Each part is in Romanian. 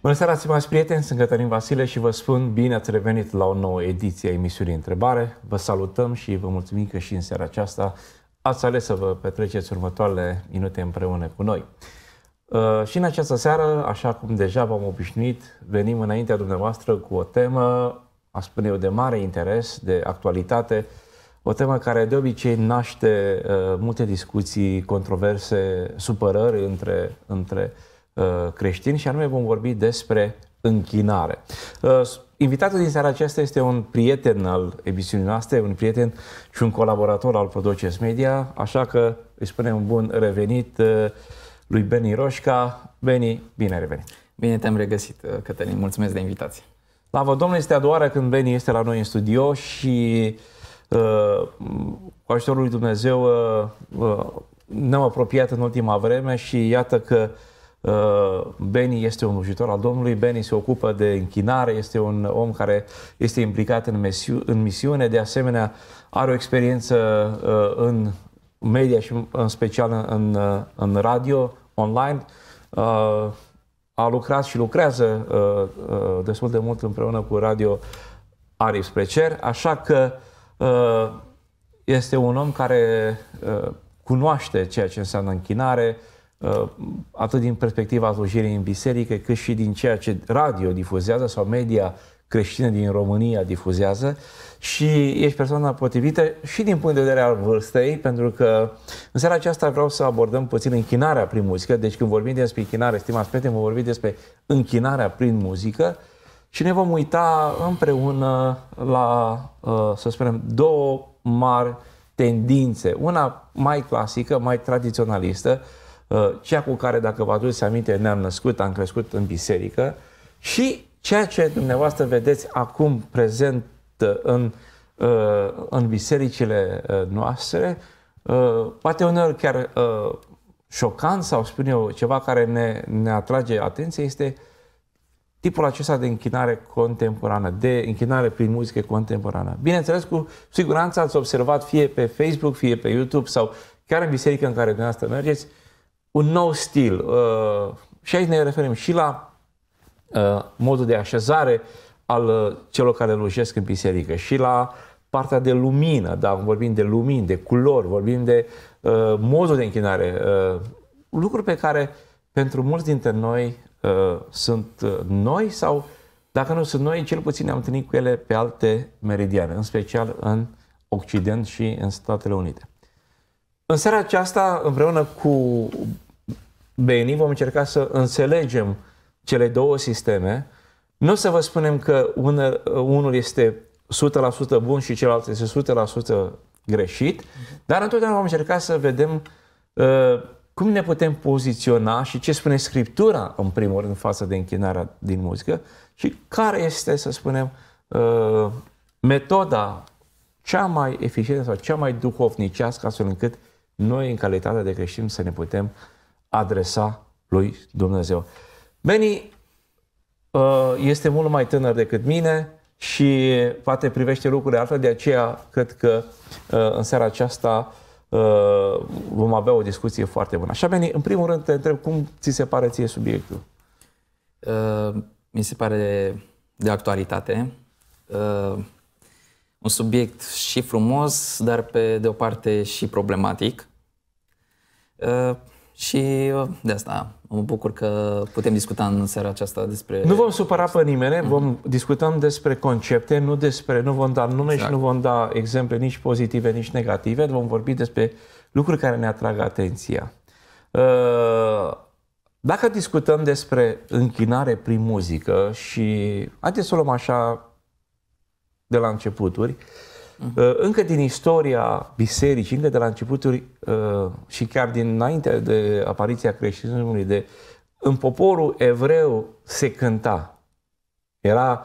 Bună seara, stimați prieteni, sunt Cătălin Vasile și vă spun bine ați revenit la o nouă ediție a emisiunii Întrebare. Vă salutăm și vă mulțumim că și în seara aceasta ați ales să vă petreceți următoarele minute împreună cu noi. Uh, și în această seară, așa cum deja v-am obișnuit, venim înaintea dumneavoastră cu o temă, a spune eu, de mare interes, de actualitate, o temă care de obicei naște uh, multe discuții, controverse, supărări între, între uh, Uh, creștini și anume vom vorbi despre închinare. Uh, invitatul din seara aceasta este un prieten al emisiunii noastre, un prieten și un colaborator al Prodoces Media, așa că îi spunem bun revenit uh, lui Beni Roșca. Beni, bine ai revenit! Bine te-am regăsit, Cătălin, mulțumesc de invitație! La vă, domnule, este a doua oară când Beni este la noi în studio și uh, cu ajutorul lui Dumnezeu uh, uh, ne-am apropiat în ultima vreme și iată că uh, Uh, Beni este un ujitor al Domnului, Beni se ocupă de închinare, este un om care este implicat în, mesiu, în misiune, de asemenea are o experiență uh, în media și în special în, în uh, radio, online. A lucrat și lucrează destul de mult împreună cu Radio Arif spre cer, așa că este un om care cunoaște ceea ce înseamnă închinare, Uh, atât din perspectiva slujirii în biserică, cât și din ceea ce radio difuzează sau media creștină din România difuzează și ești persoana potrivită și din punct de vedere al vârstei, pentru că în seara aceasta vreau să abordăm puțin închinarea prin muzică. Deci când vorbim despre închinare, stimați prieteni, vom vorbi despre închinarea prin muzică și ne vom uita împreună la, uh, să spunem, două mari tendințe. Una mai clasică, mai tradiționalistă, Uh, ceea cu care, dacă vă aduceți aminte, ne-am născut, am crescut în biserică și ceea ce dumneavoastră vedeți acum prezent uh, în, uh, în bisericile noastre, poate uneori chiar șocant sau spun eu ceva care ne, ne atrage atenție este tipul acesta de închinare contemporană, de închinare prin muzică contemporană. Bineînțeles, cu siguranță ați observat fie pe Facebook, fie pe YouTube sau chiar în biserică în care dumneavoastră mergeți, uh, un nou stil. Uh, și aici ne referim și la uh, modul de așezare al uh, celor care lujesc în biserică și la partea de lumină, da, vorbim de lumini, de culori, vorbim de uh, modul de închinare, uh, lucruri pe care pentru mulți dintre noi uh, sunt uh, noi sau, dacă nu sunt noi, cel puțin ne-am întâlnit cu ele pe alte meridiane, în special în Occident și în Statele Unite. În seara aceasta, împreună cu Beni, vom încerca să înțelegem cele două sisteme. Nu o să vă spunem că unul este 100% bun și celălalt este 100% greșit, dar întotdeauna vom încerca să vedem uh, cum ne putem poziționa și ce spune Scriptura, în primul rând, față de închinarea din muzică și care este, să spunem, uh, metoda cea mai eficientă sau cea mai duhovnicească, astfel încât noi, în calitate de creștini, să ne putem adresa lui Dumnezeu. Beni uh, este mult mai tânăr decât mine și poate privește lucrurile altfel, de aceea cred că uh, în seara aceasta uh, vom avea o discuție foarte bună. Așa, Beni, în primul rând te întreb cum ți se pare ție subiectul? Mi se pare de actualitate un subiect și frumos, dar pe de o parte și problematic. Uh, și uh, de asta mă bucur că putem discuta în seara aceasta despre... Nu vom supăra pe nimeni, mm-hmm. vom mm-hmm. discutăm despre concepte, nu despre... Nu vom da nume exact. și nu vom da exemple nici pozitive, nici negative. Vom vorbi despre lucruri care ne atrag atenția. Uh, dacă discutăm despre închinare prin muzică și... Haideți să o luăm așa de la începuturi. Uh, Uh-huh. Uh, încă din istoria bisericii, încă de la începuturi uh, și chiar dinainte de apariția creștinismului, de în poporul evreu se cânta. Era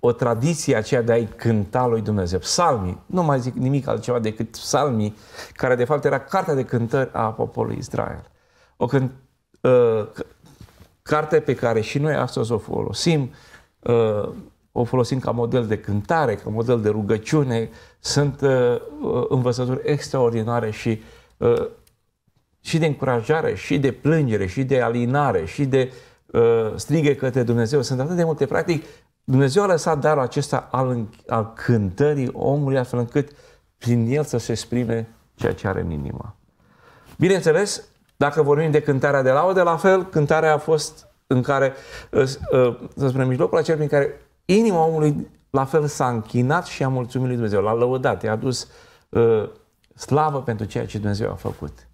o tradiție aceea de a-i cânta lui Dumnezeu. Psalmii, nu mai zic nimic altceva decât psalmii, care de fapt era cartea de cântări a poporului Israel. O cânt, uh, carte pe care și noi astăzi o folosim, uh, o folosim ca model de cântare, ca model de rugăciune. Sunt uh, uh, învățături extraordinare și, uh, și de încurajare, și de plângere, și de alinare, și de uh, strigă către Dumnezeu. Sunt atât de multe. Practic, Dumnezeu a lăsat darul acesta al, al cântării omului, astfel încât prin el să se exprime ceea ce are în inimă. Bineînțeles, dacă vorbim de cântarea de laudă, la fel, cântarea a fost în care, uh, uh, să spunem, mijlocul acela prin care inima omului la fel s-a închinat și a mulțumit lui Dumnezeu, l-a lăudat, i-a adus uh, slavă pentru ceea ce Dumnezeu a făcut.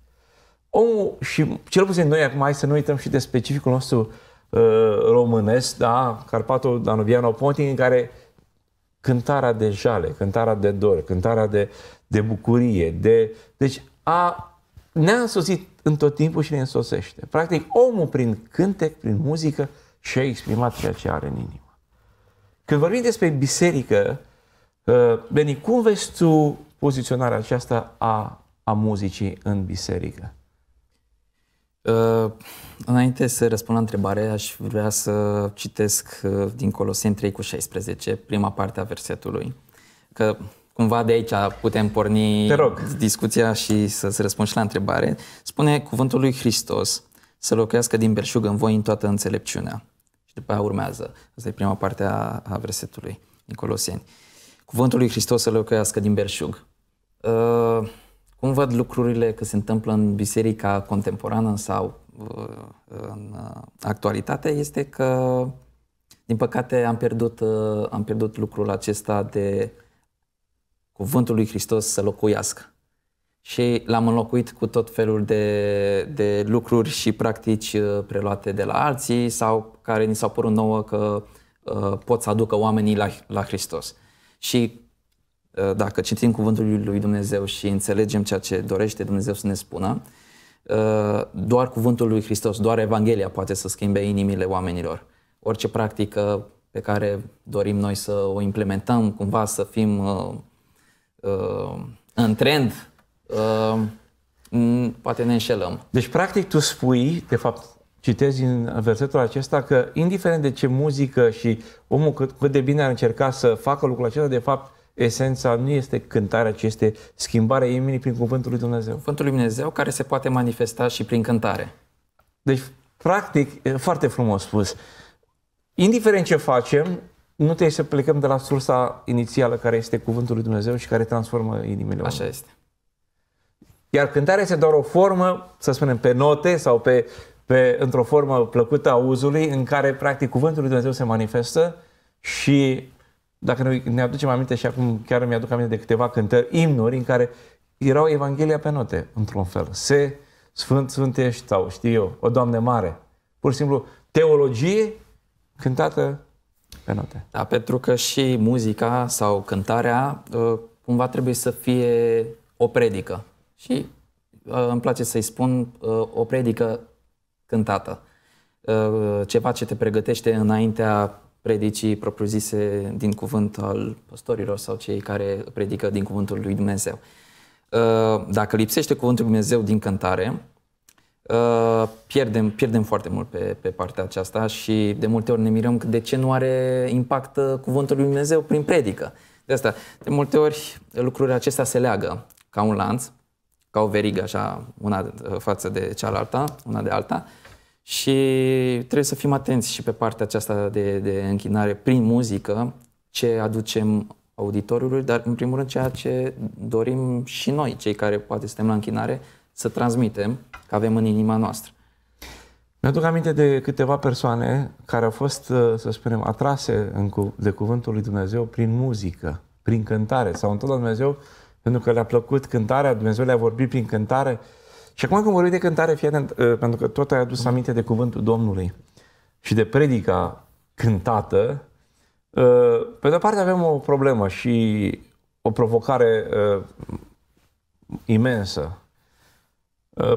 Omul, și cel puțin noi acum, hai să nu uităm și de specificul nostru uh, românesc, da? Carpatul Danubiano Ponting, în care cântarea de jale, cântarea de dor, cântarea de, de bucurie, de... Deci a, ne-a însoțit în tot timpul și ne însoțește. Practic, omul prin cântec, prin muzică, și-a exprimat ceea ce are în inimă. Când vorbim despre biserică, uh, Beni, cum vezi tu poziționarea aceasta a, a muzicii în biserică? Uh, înainte să răspund la întrebare, aș vrea să citesc uh, din Coloseni 3 cu 16, prima parte a versetului, că cumva de aici putem porni discuția și să-ți răspund și la întrebare. Spune cuvântul lui Hristos să locuiască din belșug în voi în toată înțelepciunea și după aia urmează. Asta e prima parte a, a versetului din Coloseni. Cuvântul lui Hristos să locuiască din berșug. Uh, ă, cum văd lucrurile că se întâmplă în biserica contemporană sau uh, în uh, actualitate este că, din păcate, am pierdut, uh, am pierdut lucrul acesta de cuvântul lui Hristos să locuiască și l-am înlocuit cu tot felul de, de lucruri și practici uh, preluate de la alții sau care ni s-au părut nouă că uh, pot să aducă oamenii la, la Hristos. Și uh, dacă citim cuvântul lui Dumnezeu și înțelegem ceea ce dorește Dumnezeu să ne spună, uh, doar cuvântul lui Hristos, doar Evanghelia poate să schimbe inimile oamenilor. Orice practică pe care dorim noi să o implementăm, cumva să fim uh, uh, în trend Ehm, mm, poate ne înșelăm. Deci, practic, tu spui, de fapt, citezi din versetul acesta că, indiferent de ce muzică și omul cât, cât de bine ar încerca să facă lucrul acesta, de fapt, esența nu este cântarea, ci este schimbarea inimii prin Cuvântul lui Dumnezeu. Cuvântul lui Dumnezeu care se poate manifesta și prin cântare. Deci, practic, foarte frumos spus, indiferent ce facem, nu trebuie să plecăm de la sursa inițială care este Cuvântul lui Dumnezeu și care transformă inimile. Așa este. Iar cântarea este doar o formă, să spunem, pe note sau pe, pe, într-o formă plăcută a uzului, în care, practic, cuvântul lui Dumnezeu se manifestă și, dacă ne, ne aducem aminte și acum chiar mi-aduc aminte de câteva cântări, imnuri, în care erau Evanghelia pe note, într-un fel. Se, Sfânt, Sfânt ești, sau știu eu, o Doamne mare. Pur și simplu, teologie cântată pe note. Da, pentru că și muzica sau cântarea uh, cumva trebuie să fie o predică. Și uh, îmi place să-i spun uh, o predică cântată, uh, ceva ce te pregătește înaintea predicii propriu-zise din cuvânt al păstorilor sau cei care predică din cuvântul lui Dumnezeu. Uh, dacă lipsește cuvântul lui Dumnezeu din cântare, Uh, pierdem, pierdem foarte mult pe, pe partea aceasta și de multe ori ne mirăm de ce nu are impact uh, cuvântul lui Dumnezeu prin predică. De asta, de multe ori lucrurile acestea se leagă ca un lanț ca o verigă, așa, una uh, față de cealaltă, una de alta. Și trebuie să fim atenți și pe partea aceasta de, de închinare prin muzică, ce aducem auditorului, dar în primul rând ceea ce dorim și noi, cei care poate suntem la închinare, să transmitem, că avem în inima noastră. Mi-aduc aminte de câteva persoane care au fost, uh, să spunem, atrase de Cuvântul lui Dumnezeu prin muzică, prin cântare. sau întotdeauna întors Dumnezeu pentru că le-a plăcut cântarea, Dumnezeu le-a vorbit prin cântare. Și acum când vorbim de cântare, fie atent, ă, pentru că tot ai adus aminte de cuvântul Domnului și de predica cântată, ă, pe de-o parte avem o problemă și o provocare ă, imensă.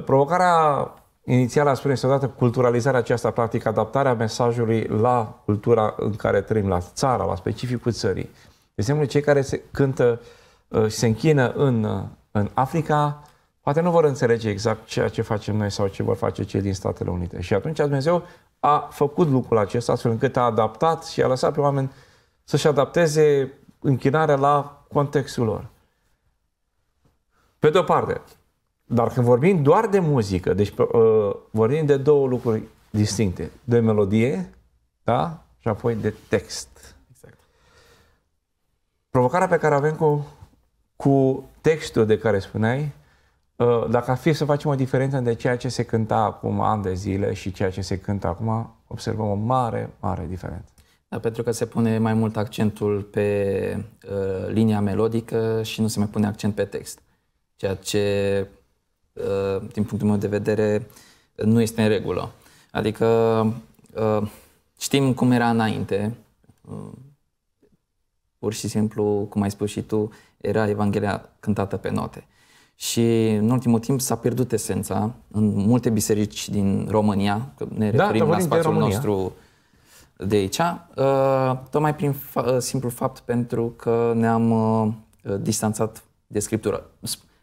Provocarea inițială, a spune, odată culturalizarea aceasta, practic adaptarea mesajului la cultura în care trăim, la țara, la specificul țării. De exemplu, cei care se cântă uh, Uh, se închină în, uh, în Africa, poate nu vor înțelege exact ceea ce facem noi sau ce vor face cei din Statele Unite. Și atunci Dumnezeu a făcut lucrul acesta astfel încât a adaptat și a lăsat pe oameni să-și adapteze închinarea la contextul lor. Pe de-o parte, dar când vorbim doar de muzică, deci uh, vorbim de două lucruri distincte, de melodie da? și apoi de text. Exact. Provocarea pe care avem cu cu textul de care spuneai, uh, dacă ar fi să facem o diferență între ceea ce se cânta acum an de zile și ceea ce se cântă acum, observăm o mare, mare diferență. Da, pentru că se pune mai mult accentul pe uh, linia melodică și nu se mai pune accent pe text. Ceea ce, uh, din punctul meu de vedere, nu este în regulă. Adică uh, știm cum era înainte, uh, pur și simplu, cum ai spus și tu, era Evanghelia cântată pe note. Și în ultimul timp s-a pierdut esența în multe biserici din România, că ne da, referim da, la spațiul nostru de aici, uh, tocmai prin fa- uh, simplu fapt pentru că ne-am uh, distanțat de Scriptură.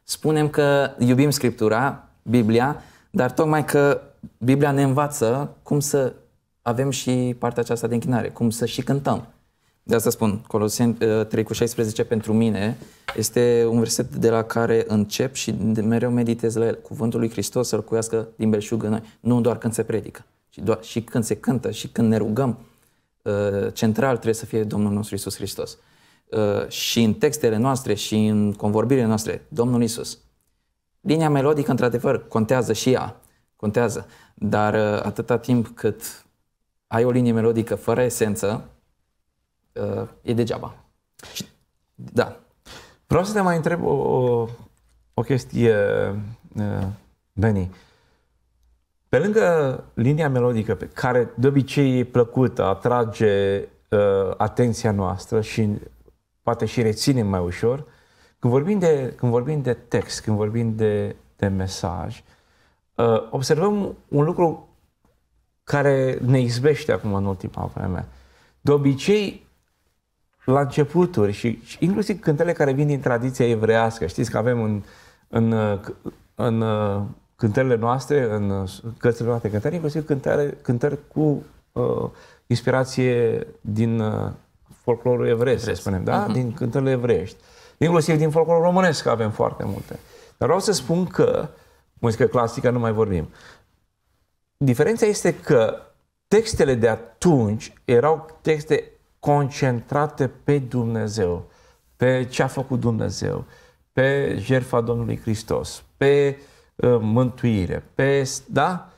Spunem că iubim Scriptura, Biblia, dar tocmai că Biblia ne învață cum să avem și partea aceasta de închinare, cum să și cântăm. De asta spun, Coloseni 3 uh, cu 16 pentru mine este un verset de la care încep și mereu meditez la el. Cuvântul lui Hristos să-l cuiască din belșug în noi, nu doar când se predică, ci doar și când se cântă și când ne rugăm. Uh, central trebuie să fie Domnul nostru Isus Hristos. Uh, și în textele noastre și în convorbirile noastre, Domnul Isus. Linia melodică, într-adevăr, contează și ea, contează, dar atâta timp cât ai o linie melodică fără esență, uh, e degeaba. Da. Vreau să te mai întreb o, o, o chestie, uh, Pe lângă linia melodică, pe care de obicei e plăcută, atrage uh, atenția noastră și poate și reținem mai ușor, când vorbim de, când vorbim de text, când vorbim de, de mesaj, uh, observăm un lucru care ne izbește acum în ultima vreme. De obicei, la începuturi și, și inclusiv cântele care vin din tradiția evrească. Știți că avem în, în, în, în cântările noastre, în cărțile noastre cântări, inclusiv cântări, cântări cu uh, inspirație din uh, folclorul evresc, să spunem, da? Uh-huh. din cântările evrești. Inclusiv din folclorul românesc avem foarte multe. Dar vreau să spun că, muzică clasică nu mai vorbim, diferența este că textele de atunci erau texte concentrate pe Dumnezeu, pe ce a făcut Dumnezeu, pe jertfa Domnului Hristos, pe uh, mântuire, pe. Da?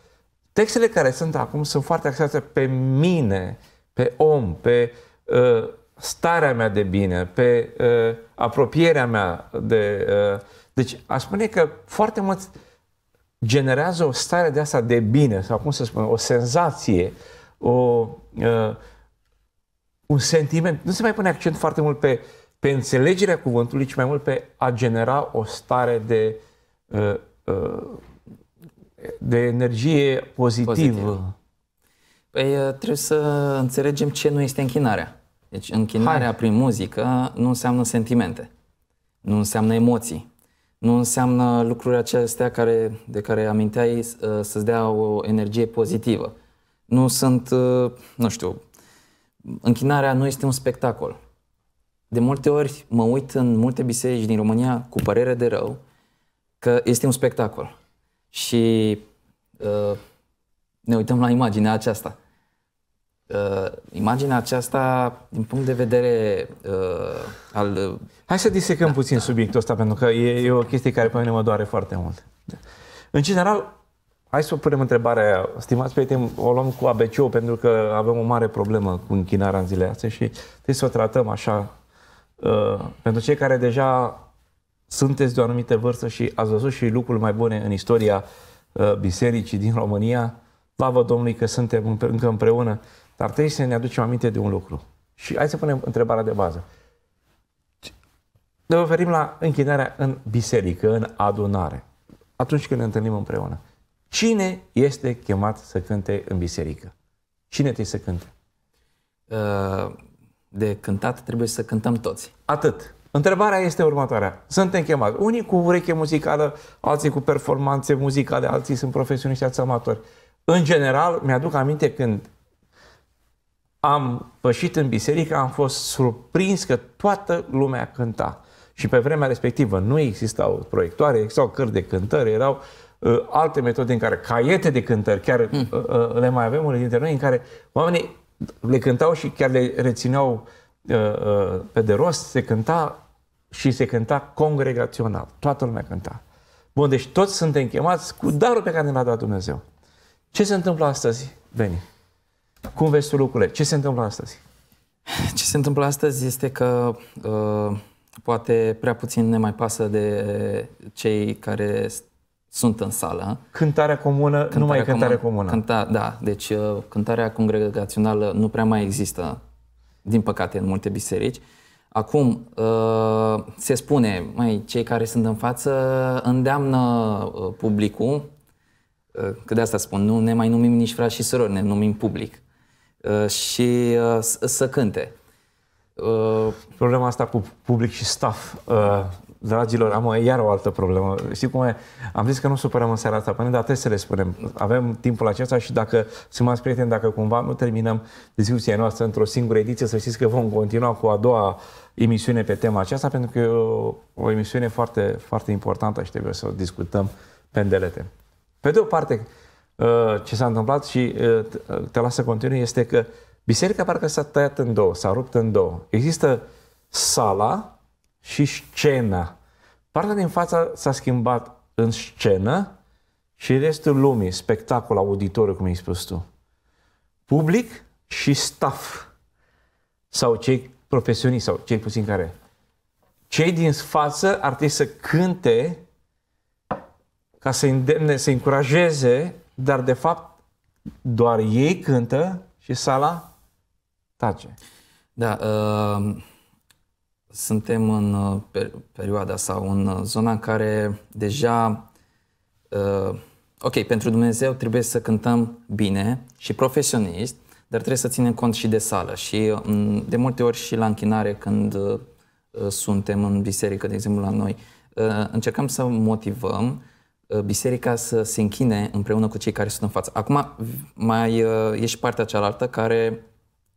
Textele care sunt acum sunt foarte axate pe mine, pe om, pe uh, starea mea de bine, pe uh, apropierea mea de. Uh, deci, aș spune că foarte mult generează o stare de asta de bine, sau cum să spun, o senzație, o. Uh, un sentiment. Nu se mai pune accent foarte mult pe, pe înțelegerea cuvântului, ci mai mult pe a genera o stare de, uh, uh, de energie pozitivă. Pozitiv. Păi uh, trebuie să înțelegem ce nu este închinarea. Deci închinarea Hai. prin muzică nu înseamnă sentimente, nu înseamnă emoții, nu înseamnă lucrurile acestea care, de care aminteai să-ți dea o energie pozitivă. Nu sunt, nu știu, închinarea nu este un spectacol. De multe ori mă uit în multe biserici din România cu părere de rău că este un spectacol. Și uh, ne uităm la imaginea aceasta. Uh, imaginea aceasta, din punct de vedere uh, al... Uh, Hai să disecăm da, puțin da. subiectul ăsta, pentru că e, e o chestie care pe mine mă doare foarte mult. În general, Hai să punem întrebarea aia. Stimați prieteni, o luăm cu abc pentru că avem o mare problemă cu închinarea în zilele astea și trebuie să o tratăm așa. Uh, pentru cei care deja sunteți de o anumită vârstă și ați văzut și lucruri mai bune în istoria uh, bisericii din România, slavă Domnului că suntem încă împreună, dar trebuie să ne aducem aminte de un lucru. Și hai să punem întrebarea de bază. Ne oferim la închinarea în biserică, în adunare, atunci când ne întâlnim împreună. Cine este chemat să cânte în biserică? Cine trebuie să cânte? Uh, de cântat trebuie să cântăm toți. Atât. Întrebarea este următoarea. Suntem chemați. Unii cu ureche muzicală, alții cu performanțe muzicale, alții sunt profesioniști, alții amatori. În general, mi-aduc aminte când am pășit în biserică, am fost surprins că toată lumea cânta. Și pe vremea respectivă nu existau proiectoare, existau cărți de cântări, erau uh, Uh, alte metode în care caiete de cântări, chiar mm. le mai avem unele dintre noi, în care oamenii le cântau și chiar le rețineau pe de rost, se cânta și se cânta congregațional. Toată lumea cânta. Bun, deci toți suntem chemați cu darul pe care ne l-a dat Dumnezeu. Ce se întâmplă astăzi, Beni? Cum vezi tu lucrurile? Ce se întâmplă astăzi? Ce se întâmplă astăzi este că uh, poate prea puțin ne mai pasă de cei care sunt în sală. Cântarea comună, cântarea mai comună, cântare comună. Cânta, da, deci uh, cântarea congregațională nu prea mai există, din păcate, în multe biserici. Acum, uh, se spune, mai cei care sunt în față îndeamnă uh, publicul, că de asta spun, nu ne mai numim nici frați și surori, ne numim public, și să cânte. Problema asta cu public și staff Dragilor, am iar o altă problemă. Știi cum e? Am zis că nu supărăm în seara asta, până dar trebuie să le spunem. Avem timpul acesta și dacă, mai prieteni, dacă cumva nu terminăm discuția noastră într-o singură ediție, să știți că vom continua cu a doua emisiune pe tema aceasta, pentru că e o, o emisiune foarte, foarte importantă și trebuie să o discutăm pendelete. Pe de o parte, uh, ce s-a întâmplat și uh, uh, te las să continui este că biserica parcă s-a tăiat în două, s-a rupt în două. Există sala și scena. Partea din față s-a schimbat în scenă și restul lumii, spectacol, auditoriu, cum ai spus tu. Public și staff. Sau cei profesioniști, sau cei puțin care. Cei din față ar trebui să cânte ca să îndemne, să încurajeze, dar de fapt doar ei cântă și sala tace. Da, uh, suntem în uh, perioada sau în uh, zona în care deja, uh, ok, pentru Dumnezeu trebuie să cântăm bine și profesionist, dar trebuie să ținem cont și de sală. Și de multe ori și la închinare când suntem în biserică, de exemplu la noi, încercăm să motivăm biserica să se închine împreună cu cei care sunt în față. Acum mai e și partea cealaltă care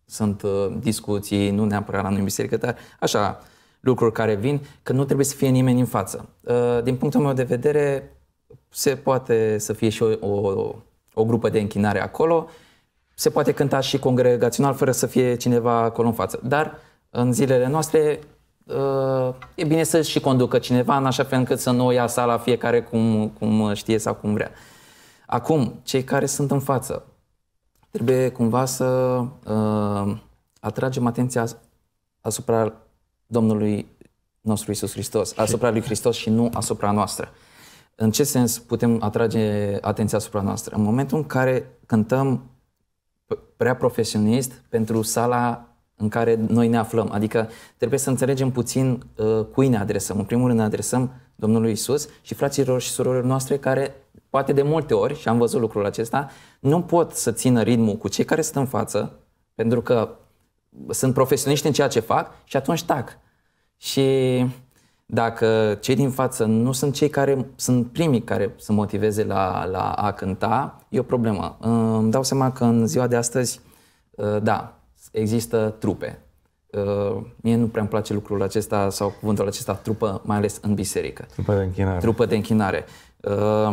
sunt uh, discuții, nu neapărat la noi în biserică, dar așa, lucruri care vin, că nu trebuie să fie nimeni în față. Uh, din punctul meu de vedere, se poate să fie și o, o, o grupă de închinare acolo, se poate cânta și congregațional fără să fie cineva acolo în față. Dar în zilele noastre uh, e bine să și conducă cineva în așa fel încât să nu o ia sala fiecare cum, cum știe sau cum vrea. Acum, cei care sunt în față, Trebuie cumva să uh, atragem atenția asupra Domnului nostru Isus Hristos, asupra lui Hristos și nu asupra noastră. În ce sens putem atrage atenția asupra noastră? În momentul în care cântăm prea profesionist pentru sala în care noi ne aflăm. Adică trebuie să înțelegem puțin uh, cui ne adresăm. În primul rând ne adresăm Domnului Isus și fraților și surorilor noastre care poate de multe ori, și am văzut lucrul acesta, nu pot să țină ritmul cu cei care sunt în față, pentru că sunt profesioniști în ceea ce fac și atunci tac. Și dacă cei din față nu sunt cei care sunt primii care să motiveze la, la a cânta, e o problemă. Îmi dau seama că în ziua de astăzi, ă, da, există trupe. Ă, mie nu prea îmi place lucrul acesta sau cuvântul acesta, trupă, mai ales în biserică. Trupă de închinare. Trupă de închinare. Ă,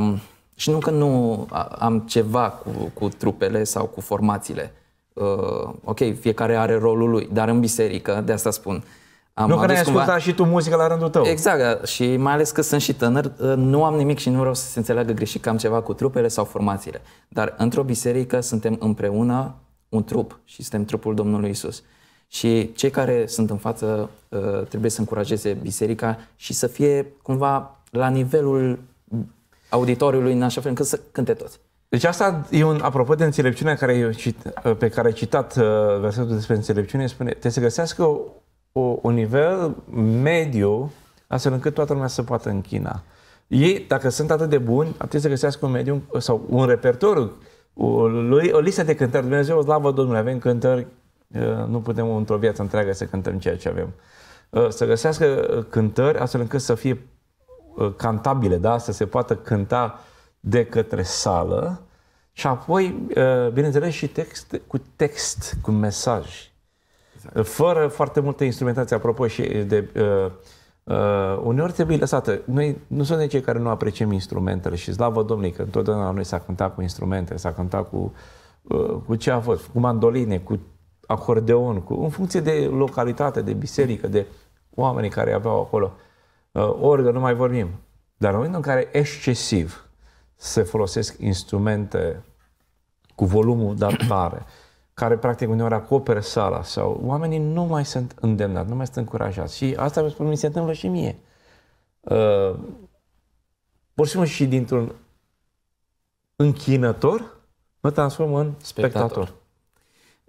și nu că nu am ceva cu, cu trupele sau cu formațiile. Uh, ok, fiecare are rolul lui, dar în biserică, de asta spun, am nu că ne-ai cumva... ascultat și tu muzică la rândul tău. Exact, da, și mai ales că sunt și tânăr, uh, nu am nimic și nu vreau să se înțeleagă greșit că am ceva cu trupele sau formațiile. Dar într-o biserică suntem împreună un trup și suntem trupul Domnului Isus. Și cei care sunt în față uh, trebuie să încurajeze biserica și să fie cumva la nivelul auditoriului în așa fel încât să cânte toți. Deci asta e un, apropo de înțelepciunea care eu cit, uh, pe care ai citat uh, versetul despre înțelepciune, spune, te să găsească o, o, un nivel mediu astfel încât toată lumea să poată închina. Ei, dacă sunt atât de buni, trebui să găsească un mediu uh, sau un repertoriu, o, o listă de cântări. Dumnezeu, slavă Domnului, avem cântări, nu putem într-o viață întreagă să cântăm ceea ce avem. Să găsească cântări astfel încât să fie Uh, cantabile, da? să se poată cânta de către sală și apoi, uh, bineînțeles, și text cu text, cu mesaj. Exact. Uh, fără foarte multe instrumentații, apropo, și de... Uh, uh, uneori trebuie lăsată. Noi nu suntem cei care nu apreciem instrumentele și slavă Domnului că întotdeauna la noi s-a cântat cu instrumente, s-a cântat cu, uh, cu ce a fost, cu mandoline, cu acordeon, cu, în funcție de localitate, de biserică, de oamenii care aveau acolo. Uh, Uh, orgă, nu mai vorbim. Dar în momentul în care excesiv se folosesc instrumente cu volumul dat mare, care practic uneori acoperă sala sau oamenii nu mai sunt îndemnați, nu mai sunt încurajați. Și asta spun, mi se întâmplă și mie. Uh, pur și simplu și dintr-un închinător mă transform în spectator.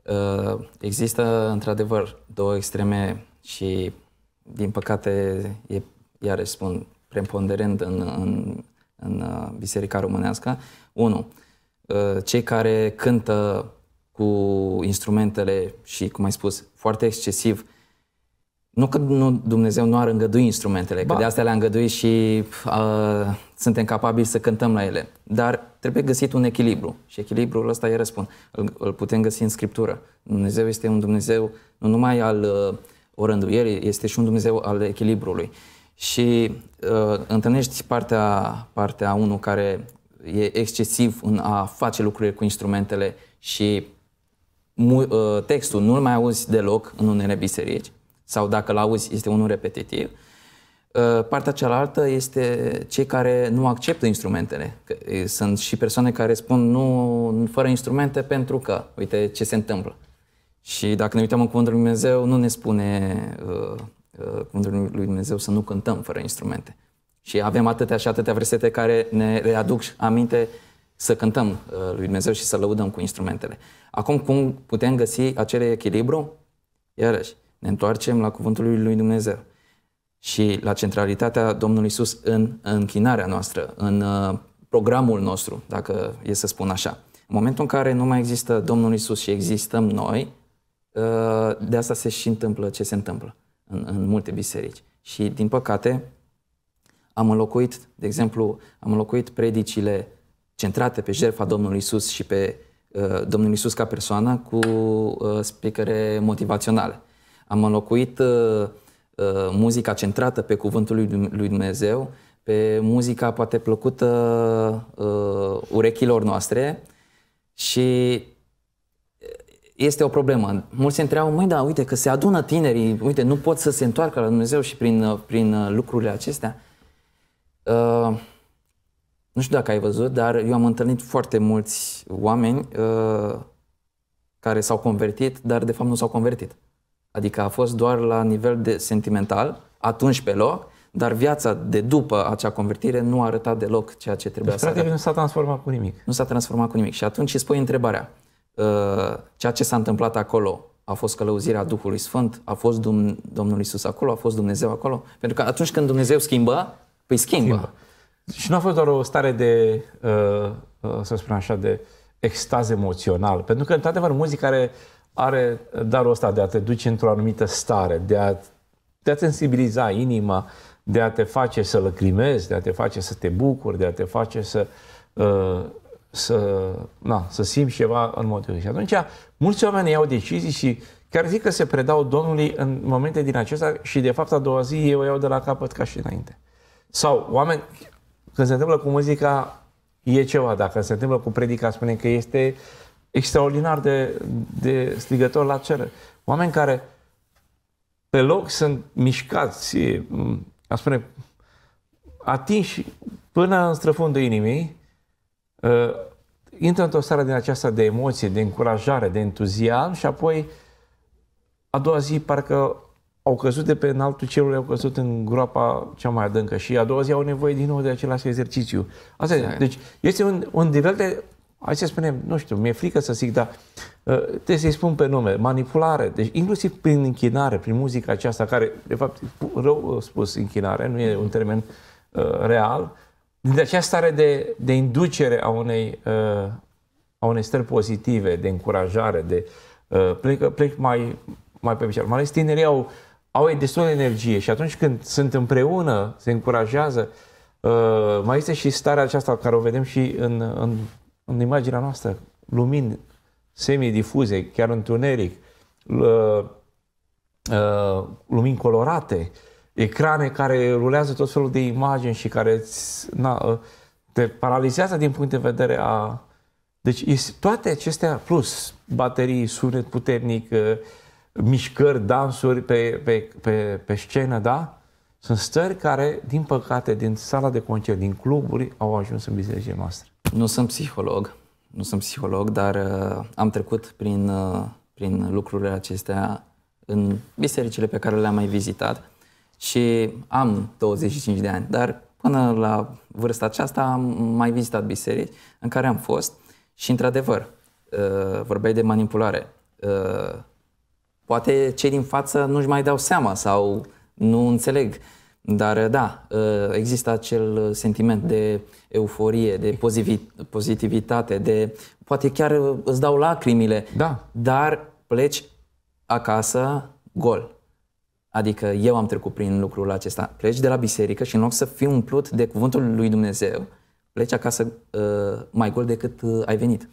spectator. Uh, există într-adevăr două extreme și din păcate e iar spun preponderent în, în, în uh, Biserica Românească. Unu, uh, Cei care cântă cu instrumentele și, cum ai spus, foarte excesiv, nu că nu, Dumnezeu nu ar îngădui instrumentele, ba. că de astea le-a îngăduit și uh, suntem capabili să cântăm la ele. Dar trebuie găsit un echilibru și echilibrul ăsta, e răspund, îl, îl putem găsi în Scriptură. Dumnezeu este un Dumnezeu nu numai al uh, orânduierii, este și un Dumnezeu al echilibrului și uh, întâlnești partea, partea unul care e excesiv în a face lucruri cu instrumentele și mu- uh, textul nu-l mai auzi deloc în unele biserici sau dacă l auzi este unul repetitiv. Uh, partea cealaltă este cei care nu acceptă instrumentele. sunt și persoane care spun nu fără instrumente pentru că, uite ce se întâmplă. Și dacă ne uităm în Cuvântul Lui Dumnezeu, nu ne spune uh, Uh, cuvântul lui Dumnezeu să nu cântăm fără instrumente. Și avem atâtea și atâtea versete care ne readuc aminte să cântăm uh, lui Dumnezeu și să lăudăm cu instrumentele. Acum, cum putem găsi acele echilibru? Iarăși, ne întoarcem la cuvântul lui Dumnezeu și la centralitatea Domnului Isus în închinarea noastră, în uh, programul nostru, dacă e să spun așa. În momentul în care nu mai există Domnul Isus și existăm noi, de asta se și întâmplă ce se întâmplă în, în multe biserici. Și, din păcate, am înlocuit, de exemplu, am înlocuit predicile centrate pe jertfa Domnului Isus și pe uh, Domnul Isus ca persoană cu uh, speakere motivaționale. Am înlocuit uh, uh, muzica centrată pe cuvântul lui, lui Dumnezeu, pe muzica poate plăcută uh, urechilor noastre și este o problemă. Mulți se întreabă, măi, da, uite că se adună tinerii, uite, nu pot să se întoarcă la Dumnezeu și prin, uh, prin uh, lucrurile acestea. Uh, nu știu dacă ai văzut, dar eu am întâlnit foarte mulți oameni uh, care s-au convertit, dar de fapt nu s-au convertit. Adică a fost doar la nivel de sentimental, atunci pe loc, dar viața de după acea convertire nu arătat deloc ceea ce trebuia deci, să arate. nu s-a transformat cu nimic. Nu s-a transformat cu nimic. Și atunci îți pui întrebarea. Uh, ceea ce s-a întâmplat acolo a fost călăuzirea Duhului Sfânt, a fost Dum- Domnul Isus acolo, a fost Dumnezeu acolo. Pentru că atunci când Dumnezeu schimbă, păi schimbă. schimbă. Și nu a fost doar o stare de, uh, uh, să spun așa, de extaz emoțional. Pentru că, într-adevăr, muzica are, are darul ăsta de a te duce într-o anumită stare, de a, de a sensibiliza inima, de a te face să lăcrimezi, de a te face să te bucuri, de a te face să uh, să, na, să simt ceva în modul Și atunci, mulți oameni iau decizii și chiar zic că se predau Domnului în momente din acestea și, de fapt, a doua zi eu iau de la capăt ca și înainte. Sau oameni, când se întâmplă cu muzica, e ceva. Dacă se întâmplă cu predica, spune că este extraordinar de, de strigător la cer. Oameni care pe loc sunt mișcați, a spune, atinși până în străfundul inimii, Uh, intră într-o stare din aceasta de emoție, de încurajare, de entuziasm și apoi a doua zi parcă au căzut de pe înaltul cerului, au căzut în groapa cea mai adâncă și a doua zi au nevoie din nou de același exercițiu. Asta e. Exact. Deci este un, un nivel de, hai să spunem, nu știu, mi-e frică să zic, dar uh, trebuie să-i spun pe nume, manipulare, deci inclusiv prin închinare, prin muzica aceasta care, de fapt, rău spus închinare, nu e un termen uh, real, din deci această stare de, de inducere a unei, uh, a unei stări pozitive, de încurajare, de uh, plec, plec mai, mai pe picioare. Mai ales tinerii au, au destul de energie și atunci când sunt împreună, se încurajează, uh, mai este și starea aceasta care o vedem și în, în, în imaginea noastră. Lumini semidifuze, chiar întuneric, lumini colorate, ecrane care rulează tot felul de imagini și care îți, na, ă, te paralizează din punct de vedere a... Deci toate acestea, plus baterii, sunet puternic, ă, mișcări, dansuri pe, pe, pe, pe scenă, da? Sunt stări care, din păcate, din sala de concert, din cluburi, au ajuns în bisericile noastre. Nu sunt psiholog, nu sunt psiholog, dar uh, am trecut prin, uh, prin lucrurile acestea în bisericile pe care le-am mai vizitat și am 25 de ani, dar până la vârsta aceasta am mai vizitat biserici în care am fost și, într-adevăr, uh, vorbeai de manipulare. Uh, poate cei din față nu-și mai dau seama sau nu înțeleg, dar uh, da, există acel sentiment de euforie, de pozitivitate, de poate chiar îți dau lacrimile, da. dar pleci acasă gol. Adică eu am trecut prin lucrul acesta. Pleci de la biserică și în loc să fii umplut de cuvântul lui Dumnezeu, pleci acasă uh, mai gol decât uh, ai venit.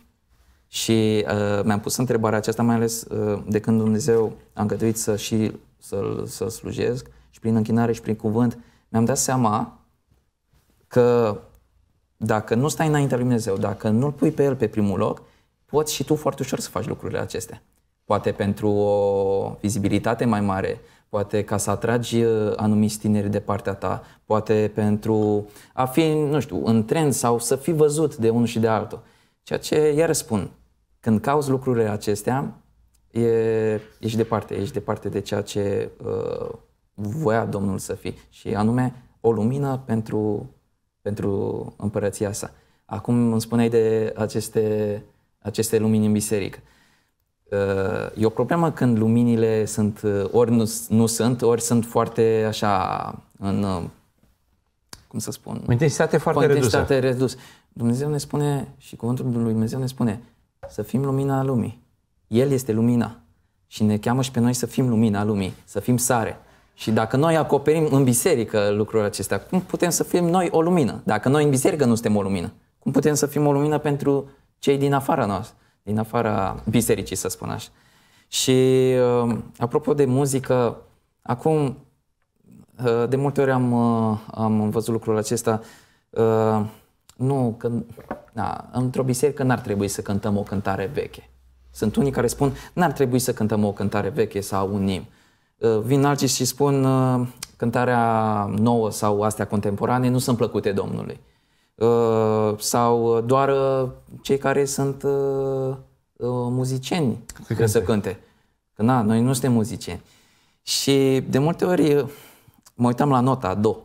Și uh, mi-am pus întrebarea aceasta, mai ales uh, de când Dumnezeu a îngăduit să și să-l, să slujesc și prin închinare și prin cuvânt, mi-am dat seama că dacă nu stai înaintea lui Dumnezeu, dacă nu-L pui pe El pe primul loc, poți și tu foarte ușor să faci lucrurile acestea. Poate pentru o vizibilitate mai mare, poate ca să atragi uh, anumiți tineri de partea ta, poate pentru a fi, nu știu, în trend sau să fi văzut de unul și de altul. Ceea ce, iar spun, când cauți lucrurile acestea, e, ești departe, ești departe de ceea ce uh, voia Domnul să fii. Și anume, o lumină pentru, pentru împărăția sa. Acum îmi spuneai de aceste, aceste lumini în biserică. Uh, E o problemă când luminile sunt, uh, ori nu, nu sunt, ori sunt foarte așa în, uh, cum să spun? O intensitate foarte redusă. Redus. Dumnezeu ne spune și cuvântul lui Dumnezeu ne spune să fim lumina a lumii. El este lumina și ne cheamă și pe noi să fim lumina lumii, să fim sare. Și dacă noi acoperim în biserică lucrurile acestea, cum putem să fim noi o lumină? Dacă noi în biserică nu suntem o lumină, cum putem să fim o lumină pentru cei din afara noastră? din afara bisericii, să spun așa. Și uh, apropo de muzică, acum uh, de multe ori am, uh, am văzut lucrul acesta. Nu, că, da, într-o biserică n-ar trebui să cântăm o cântare veche. Sunt unii care spun, n-ar trebui să cântăm o cântare veche sau un imn. Vin alții și spun, cântarea nouă sau astea contemporane nu sunt plăcute Domnului. Uh, sau uh, doar uh, cei care sunt muzicieni să cânte. să cânte. Că na, noi nu suntem muzicieni. Și de multe ori mă uitam la nota do.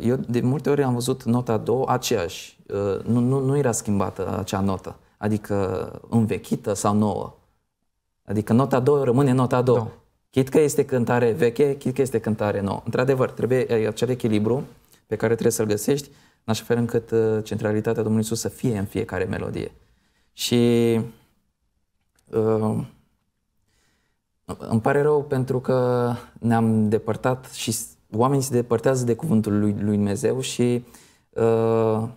Eu de multe ori am văzut nota do aceeași. Nu, nu, nu era schimbată acea notă. Adică învechită sau nouă. Adică nota do rămâne nota do. Da. Chit că este cântare veche, chit că este cântare nouă. Într-adevăr, trebuie acel echilibru pe care trebuie să-l găsești în așa fel încât uh, centralitatea Domnului Isus să fie în fiecare melodie. Și uh, îmi pare rău pentru că ne-am depărtat și oamenii se depărtează de cuvântul lui, lui Dumnezeu și uh,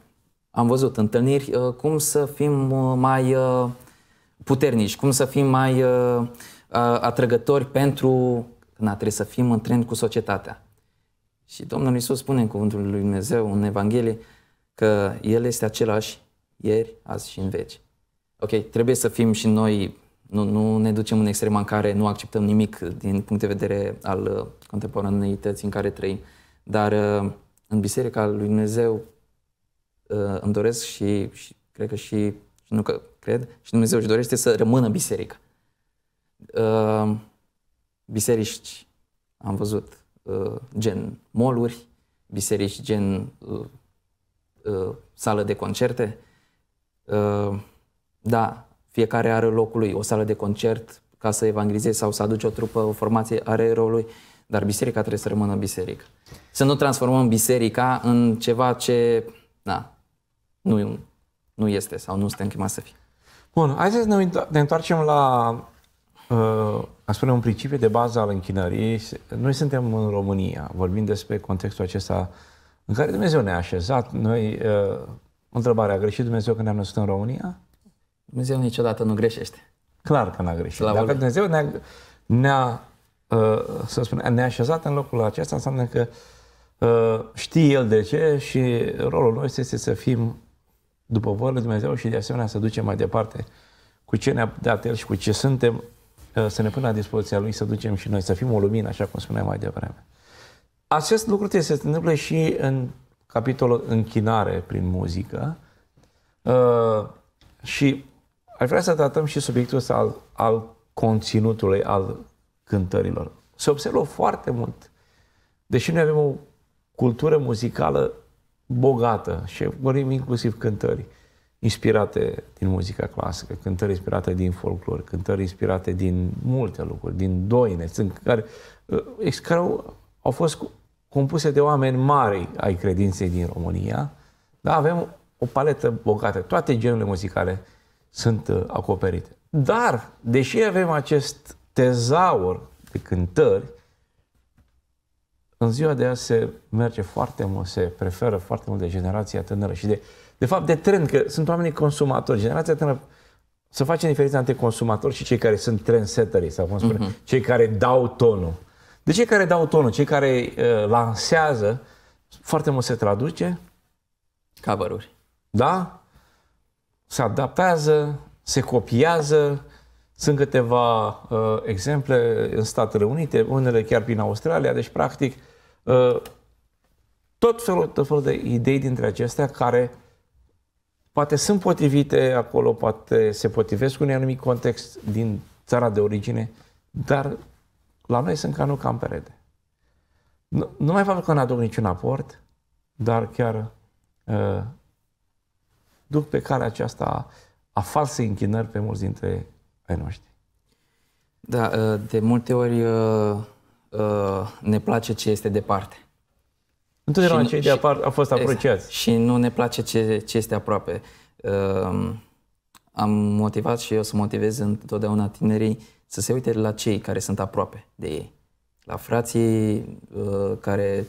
am văzut întâlniri uh, cum să fim uh, mai uh, puternici, cum să fim mai uh, atrăgători pentru na, trebuie să fim în trend cu societatea. Și Domnul Iisus spune în cuvântul lui Dumnezeu, în Evanghelie, că El este același ieri, azi și în veci. Ok, trebuie să fim și noi, nu, nu ne ducem în extrema în care nu acceptăm nimic din punct de vedere al uh, contemporaneității în care trăim, dar uh, în Biserica lui Dumnezeu uh, îmi doresc și, și cred că și, și nu că cred, și Dumnezeu își dorește să rămână biserică. Biserici am văzut Uh, gen moluri, biserici gen uh, uh, sală de concerte. Da, fiecare are locul lui, o sală de concert ca să evangelizezi sau să aduci o trupă, o formație are rolul dar biserica trebuie să rămână biserică. Să nu transformăm biserica în ceva ce na, nu, nu este sau nu suntem chemați să fie. Bun, hai să ne întoarcem la a spune, un principiu de bază al închinării. Noi suntem în România, vorbim despre contextul acesta în care Dumnezeu ne-a așezat. Noi, uh, întrebarea, a greșit Dumnezeu când ne-am născut în România? Dumnezeu niciodată nu greșește. Clar că n-a greșit. Dacă Dumnezeu ne-a, ne-a uh, să spunem, ne-a așezat în locul acesta, înseamnă că uh, știe El de ce și rolul nostru este să fim după voia Dumnezeu și de asemenea să ducem mai departe cu ce ne-a dat El și cu ce suntem să ne pună la dispoziția Lui, să ducem și noi, să fim o lumină, așa cum spuneam mai devreme. Acest lucru trebuie să se întâmple și în capitolul închinare prin muzică uh, și aș vrea să tratăm și subiectul ăsta al, al conținutului, al cântărilor. Se observă foarte mult, deși noi avem o cultură muzicală bogată și vorbim inclusiv cântării, inspirate din muzica clasică, cântări inspirate din folclor, cântări inspirate din multe lucruri, din doine, sunt care, uh, care au, au fost compuse de oameni mari ai credinței din România, dar avem o paletă bogată. Toate genurile muzicale sunt uh, acoperite. Dar, deși avem acest tezaur de cântări, în ziua de azi se merge foarte mult, se preferă foarte mult de generația tânără și de de fapt, de trend, că sunt oamenii consumatori. Generația tânără să facem diferența între consumatori și cei care sunt trendsetterii, sau cum spune, uh-huh. cei care dau tonul. De cei care dau tonul, cei care uh, lansează, foarte mult se traduce. Cavăruri. Da? Se adaptează, se copiază. Sunt câteva uh, exemple în Statele Unite, unele chiar prin Australia, deci practic uh, tot felul, tot felul de idei dintre acestea care poate sunt potrivite acolo, poate se potrivesc cu un anumit context din țara de origine, dar la noi sunt ca nu cam perede. Nu, nu mai fac că nu aduc niciun aport, dar chiar uh, duc pe calea aceasta a, a falsei închinări pe mulți dintre ai noștri. Da, uh, de multe ori uh, uh, ne place ce este departe. Întotdeauna cei de apar au fost exact. apreciați. Și nu ne place ce, ce este aproape. Uh, am motivat și eu să motivez întotdeauna tinerii să se uite la cei care sunt aproape de ei. La frații uh, care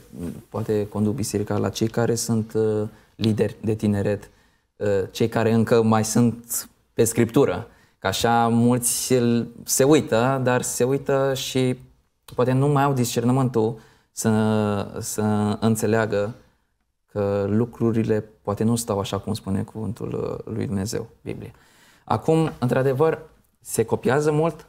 poate conduc biserica, la cei care sunt uh, lideri de tineret, uh, cei care încă mai sunt pe scriptură. Că așa mulți se uită, dar se uită și poate nu mai au discernământul uh, să, să înțeleagă că lucrurile poate nu stau așa cum spune cuvântul uh, lui Dumnezeu, Biblie. Acum, într-adevăr, se copiază mult,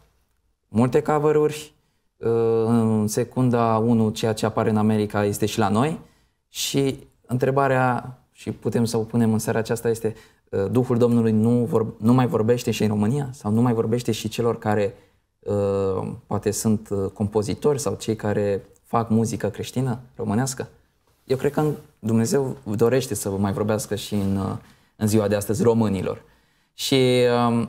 multe cover-uri, uh, în secunda 1 ceea ce apare în America este și la noi și întrebarea și putem să o punem în seara aceasta este uh, Duhul Domnului nu, vor, nu mai vorbește și în România sau nu mai vorbește și celor care poate sunt compozitori sau cei care fac muzică creștină, românească, eu cred că Dumnezeu dorește să vă mai vorbească și în, uh, în ziua de astăzi românilor. Și um,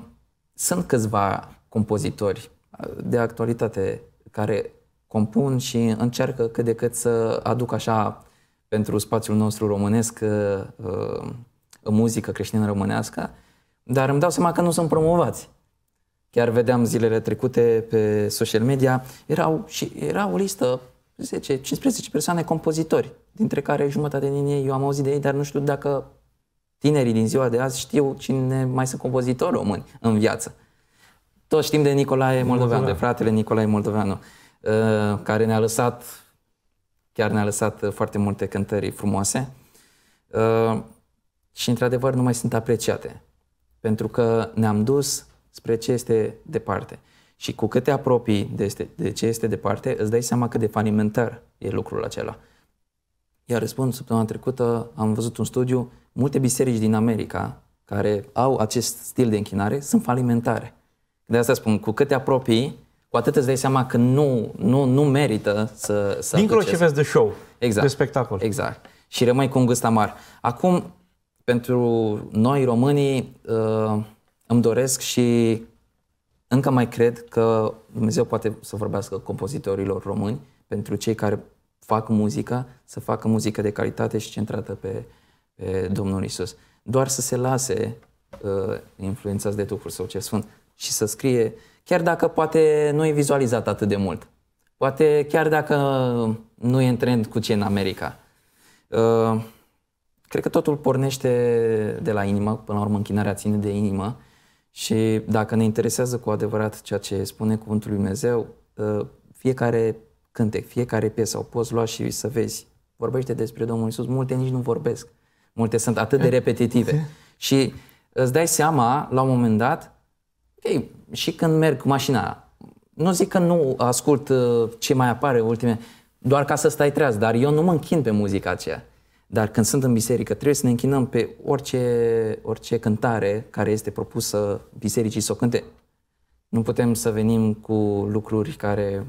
sunt câțiva compozitori uh, de actualitate care compun și încearcă cât de cât să aduc așa pentru spațiul nostru românesc uh, uh, muzică creștină românească, dar îmi dau seama că nu sunt promovați. Chiar vedeam zilele trecute pe social media, erau, și era o listă 10-15 persoane compozitori, dintre care jumătate din ei, eu am auzit de ei, dar nu știu dacă tinerii din ziua de azi știu cine mai sunt compozitori români în viață. Toți știm de Nicolae Moldoveanu, de fratele Nicolae Moldoveanu, uh, care ne-a lăsat, chiar ne-a lăsat uh, foarte multe cântări frumoase uh, și, într-adevăr, nu mai sunt apreciate, pentru că ne-am dus spre ce este departe. Și cu cât te apropii de, este, de ce este departe, îți dai seama cât de falimentar e lucrul acela. Iar răspund, săptămâna trecută am văzut un studiu, multe biserici din America care au acest stil de închinare sunt falimentare. De asta spun, cu cât te apropii, cu atât îți dai seama că nu, nu, nu merită să, să Dincolo ce vezi de show, exact. de spectacol. Exact. Și rămâi cu un gust amar. Acum, pentru noi românii, uh, îmi doresc și încă mai cred că Dumnezeu poate să vorbească compozitorilor români pentru cei care fac muzica, să facă muzică de calitate și centrată pe, pe Domnul Isus. Doar să se lase uh, influențați de Duhul Său ce Sfânt și să scrie, chiar dacă poate nu e vizualizat atât de mult, poate chiar dacă nu e în trend cu ce în America. Uh, cred că totul pornește de la inimă, până la urmă închinarea ține de inimă și dacă ne interesează cu adevărat ceea ce spune Cuvântul Lui Dumnezeu, ă, fiecare cântec, fiecare piesă o poți lua și să vezi. Vorbește despre Domnul Isus, multe nici nu vorbesc. Multe sunt atât de repetitive. Și îți dai seama, la un moment dat, ok, și când merg cu mașina, nu zic că nu ascult ă, ce mai apare ultime, doar ca să stai treaz, dar eu nu mă închin pe muzica aceea. Dar când sunt în biserică, trebuie să ne închinăm pe orice, orice cântare care este propusă bisericii să o cânte. Nu putem să venim cu lucruri care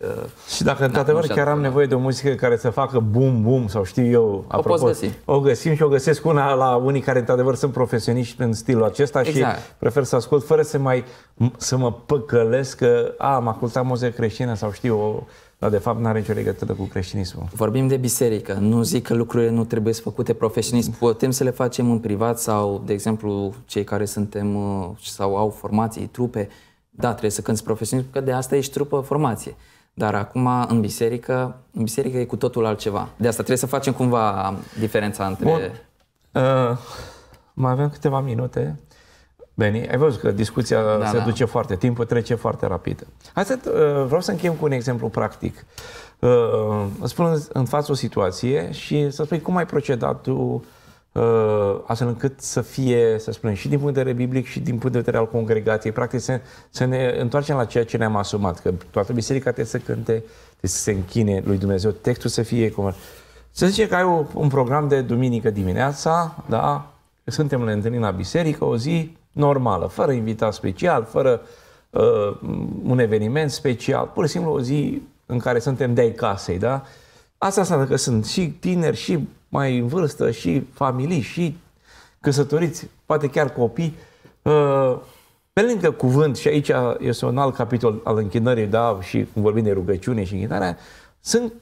Uh, și dacă, da, într-adevăr, da, chiar am da. nevoie de o muzică care să facă bum, bum, sau știu eu, apropo, o, poți găsi. o găsim și o găsesc una la unii care, într-adevăr, sunt profesioniști în stilul acesta exact. și prefer să ascult fără să mai să mă păcălesc că a, am ascultat muzică creștină sau știu o, dar de fapt nu are nicio legătură cu creștinismul. Vorbim de biserică, nu zic că lucrurile nu trebuie să făcute profesionist, putem să le facem în privat sau, de exemplu, cei care suntem uh, sau au formații, trupe, da, trebuie să cânti profesionist, că de asta ești trupă formație. Dar acum în biserică, în biserică e cu totul altceva. De asta trebuie să facem cumva diferența între... Bun. Uh, mai avem câteva minute. Beni, ai văzut că discuția da, se da. duce foarte, timpul trece foarte rapid. Hai să, uh, vreau să închem cu un exemplu practic. Uh, îți spun în față o situație și să spui cum ai procedat tu uh, astfel încât să fie, să spunem, și din punct de vedere biblic și din punct de vedere al congregației. Practic să, să ne întoarcem la ceea ce ne-am asumat, că toată biserica trebuie să cânte, trebuie să se închine lui Dumnezeu, textul să fie cum... Să zice că ai un program de duminică dimineața, da? Suntem la întâlnire la biserică, o zi, normală, fără invitat special, fără uh, un eveniment special, pur și simplu o zi în care suntem de-ai casei, da? Asta înseamnă că sunt și tineri, și mai în vârstă, și familii, și căsătoriți, poate chiar copii. Uh, pe lângă cuvânt, și aici este un alt capitol al închinării, da, și cum vorbim de rugăciune și închinarea, sunt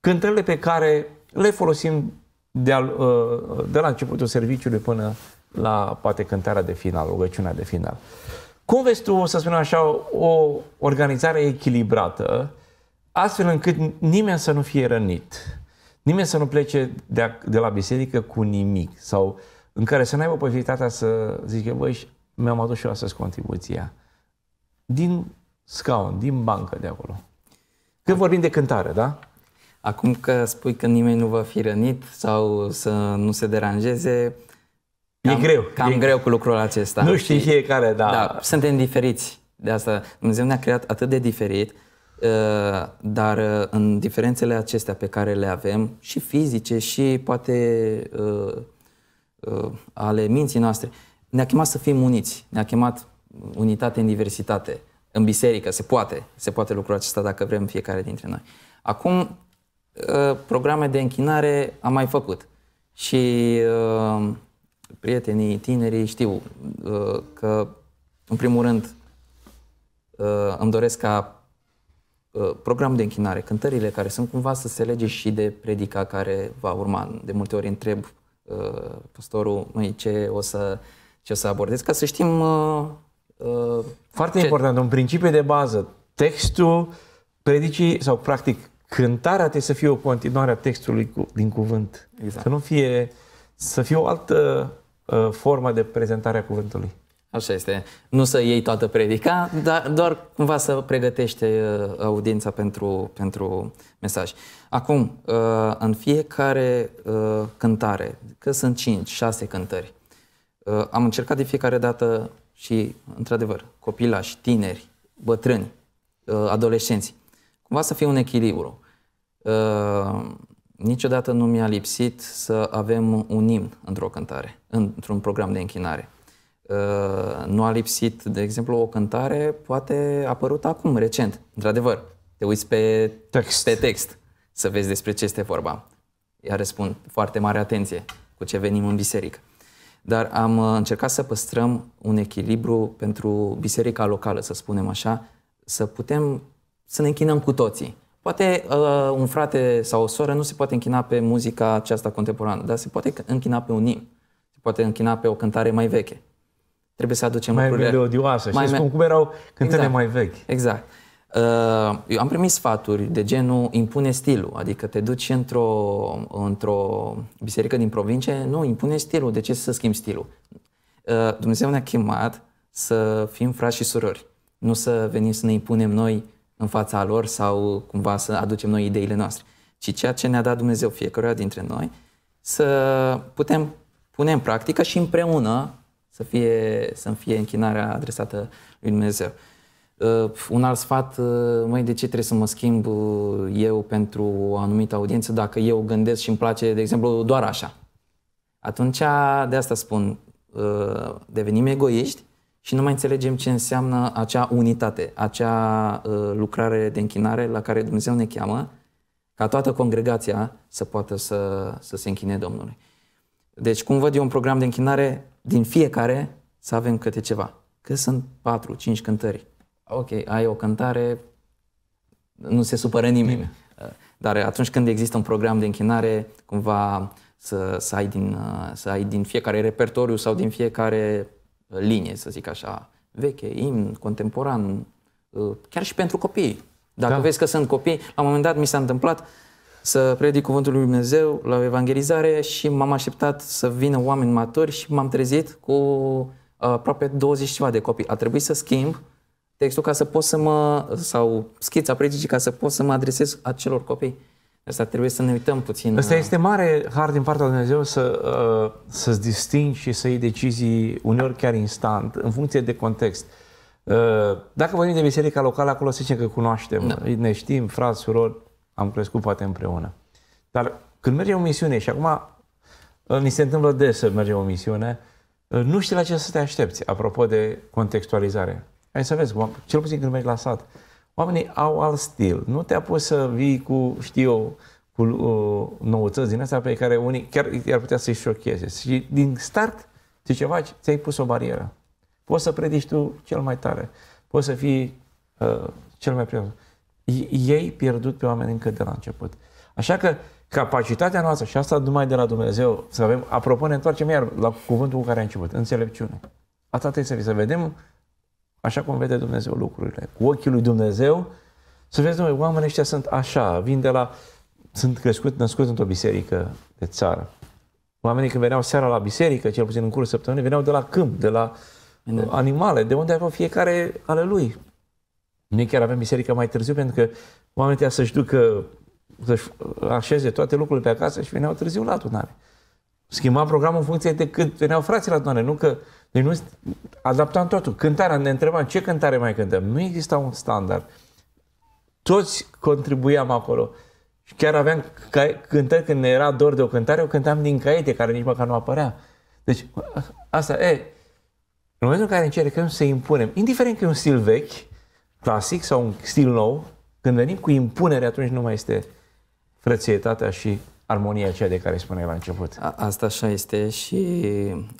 cântările pe care le folosim de, al, uh, de la începutul serviciului până la poate cântarea de final, rugăciunea de final. Cum vezi tu, să spunem așa, o organizare echilibrată, astfel încât nimeni să nu fie rănit, nimeni să nu plece de, a, de la biserică cu nimic sau în care să nu aibă posibilitatea să zică, băi, mi-am adus și eu astăzi contribuția. Din scaun, din bancă de acolo. Când vorbim de cântare, da? Acum că spui că nimeni nu va fi rănit sau să nu se deranjeze, Cam, e greu. Cam e... greu cu lucrul acesta. Nu știi și, fiecare, da. da. Suntem diferiți. De asta Dumnezeu ne-a creat atât de diferit, uh, dar uh, în diferențele acestea pe care le avem, și fizice, și poate uh, ale minții noastre, ne-a chemat să fim uniți. Ne-a chemat unitate în diversitate. În biserică se poate. Se poate lucrul acesta dacă vrem fiecare dintre noi. Acum, programe de închinare am mai făcut. Și prietenii, tinerii știu uh, că, în primul rând, uh, îmi doresc ca uh, program de închinare, cântările care sunt cumva să se lege și de predica care va urma. De multe ori întreb pastorul, măi, ce o să, ce o să abordez, ca să știm... Foarte ce... important, un principiu de bază, textul predicii sau practic cântarea trebuie să fie o continuare a textului cu, din cuvânt. Exact. Să nu fie, să fie o altă Uh, formă de prezentare a cuvântului. Așa este. Nu să iei toată predica, dar doar cumva să pregătește uh, audiența pentru, pentru mesaj. Acum, uh, în fiecare cântare, că sunt 5-6 cântări, am încercat de fiecare dată și, într-adevăr, copilași, tineri, bătrâni, adolescenți, cumva să fie un echilibru niciodată nu mi-a lipsit să avem un imn într-o cântare, într-un program de închinare. Uh, nu a lipsit, de exemplu, o cântare poate apărut acum, recent. Într-adevăr, te uiți pe text. pe text să vezi despre ce este vorba. Iar răspund foarte mare atenție cu ce venim în biserică. Dar am uh, încercat să păstrăm un echilibru pentru biserica locală, să spunem așa, să putem să ne închinăm cu toții Poate uh, un frate sau o soră nu se poate închina pe muzica aceasta contemporană, dar se poate închina pe un nim, se poate închina pe o cântare mai veche. Trebuie să aducem mai lucrurile... melodioasă. Mai Știți me- cum erau cântările exact. mai vechi. Exact. Uh, eu am primit sfaturi de genul impune stilul, adică te duci într-o, într-o biserică din provincie, nu, impune stilul, de ce să schimbi stilul? Uh, Dumnezeu ne-a chemat să fim frați și surori, nu să venim să ne impunem noi în fața lor sau cumva să aducem noi ideile noastre, ci ceea ce ne-a dat Dumnezeu fiecăruia dintre noi, să putem pune în practică și împreună să fie, să fie închinarea adresată lui Dumnezeu. Uh, un alt sfat, uh, măi, de ce trebuie să mă schimb uh, eu pentru o anumită audiență dacă eu gândesc și îmi place, de exemplu, doar așa? Atunci, de asta spun, devenim egoiști și nu mai înțelegem ce înseamnă acea unitate, acea uh, lucrare de închinare la care Dumnezeu ne cheamă, ca toată congregația să poată să, să se închine Domnului. Deci, cum văd eu un program de închinare, din fiecare să avem câte ceva. Că sunt patru, cinci cântări. Ok, ai o cântare, nu se supără nimeni. Uh, dar atunci când există un program de închinare, cumva să, să, ai, din, uh, să ai din fiecare repertoriu sau din fiecare linie, să zic așa, veche, imn, contemporan, uh, chiar și pentru copii. Dacă da. vezi că sunt copii, la un moment dat mi s-a întâmplat să predic Cuvântul lui Dumnezeu la evangelizare și m-am așteptat să vină oameni maturi și m-am trezit cu uh, aproape 20 ceva de copii. A trebuit să schimb textul ca să pot să mă, sau schița predicii ca să pot să mă adresez acelor copii. Asta trebuie să ne uităm puțin. Asta este mare har din partea lui Dumnezeu să, uh, să-ți distingi și să iei decizii uneori chiar instant, în funcție de context. Uh, dacă vorbim de biserica locală, acolo să zicem că cunoaștem, da. ne știm, frați, surori, am crescut poate împreună. Dar când mergem o misiune și acum uh, ni se întâmplă des să mergem o misiune, nu știi la ce să te aștepți, apropo de contextualizare. Hai să vezi, cel puțin când mergi la sat Oamenii au alt stil. Nu te a pus să vii cu, știu eu, cu uh, noutăți din astea pe care unii chiar ar putea să-i șocheze. Și din start, ce ceva, ți-ai pus o barieră. Poți să predici tu cel mai tare. Poți să fii uh, cel mai prieten. Ei pierdut pe oameni încă de la început. Așa că capacitatea noastră, și asta numai de la Dumnezeu, să avem, apropo, ne întoarcem iar la cuvântul cu care am început, înțelepciune. Asta trebuie să, să vedem așa cum vede Dumnezeu lucrurile, cu ochii lui Dumnezeu, să vezi, noi, oamenii ăștia sunt așa, vin de la... Sunt crescut, născut într-o biserică de țară. Oamenii când veneau seara la biserică, cel puțin în cursul săptămânii, veneau de la câmp, de la de. animale, de unde aveau fiecare ale lui. Noi chiar avem biserică mai târziu pentru că oamenii trebuia să-și ducă, să-și așeze toate lucrurile pe acasă și veneau târziu la adunare schimba programul în funcție de cât veneau frații la doamne, nu că deci nu adaptam totul. Cântarea, ne întrebam ce cântare mai cântăm. Nu exista un standard. Toți contribuiam acolo. Și chiar aveam cântări când ne era dor de o cântare, o cântam din caiete, care nici măcar nu apărea. Deci, asta e. În momentul în care încercăm să impunem, indiferent că e un stil vechi, clasic sau un stil nou, când venim cu impunere, atunci nu mai este frățietatea și armonia aceea de care spuneai la început. A, asta așa este și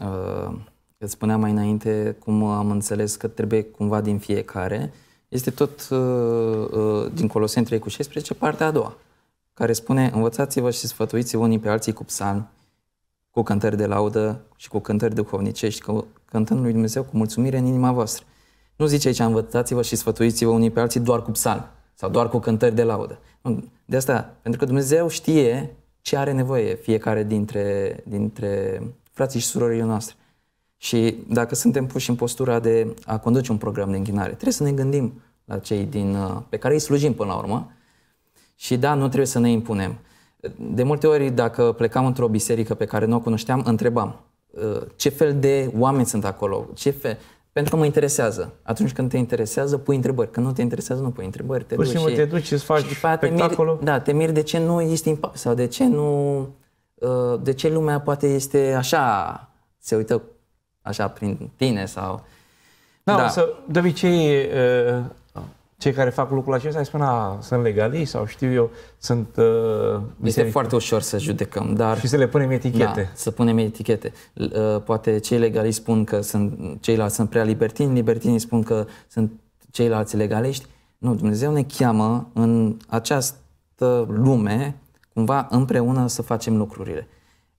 uh, îți spuneam mai înainte cum am înțeles că trebuie cumva din fiecare. Este tot uh, uh, din Coloseni 3 cu 16, partea a doua, care spune învățați-vă și sfătuiți unii pe alții cu psalmi, cu cântări de laudă și cu cântări duhovnicești, cu, cântând lui Dumnezeu cu mulțumire în inima voastră. Nu zice aici învățați-vă și sfătuiți-vă unii pe alții doar cu psalmi sau doar cu cântări de laudă. De asta, pentru că Dumnezeu știe ce are nevoie fiecare dintre, dintre frații și surorile noastre. Și dacă suntem puși în postura de a conduce un program de închinare, trebuie să ne gândim la cei din, uh, pe care îi slujim până la urmă și da, nu trebuie să ne impunem. De multe ori, dacă plecam într-o biserică pe care nu o cunoșteam, întrebam uh, ce fel de oameni sunt acolo, ce fel, pentru că mă interesează. Atunci când te interesează, pui întrebări. Când nu te interesează, nu pui întrebări. Te Pur și simplu te duci, și faci spectacolul. da, te miri de ce nu este impact sau de ce nu... Uh, de ce lumea poate este așa, se uită așa prin tine sau... Da, da. Să, de obicei uh, cei care fac lucrul acesta spun, a, sunt legali sau știu eu, sunt... Uh, este foarte ușor să judecăm, dar... Și să le punem etichete. Da, să punem etichete. Uh, poate cei legali spun că sunt, ceilalți sunt prea libertini, libertinii spun că sunt ceilalți legaliști. Nu, Dumnezeu ne cheamă în această lume cumva împreună să facem lucrurile.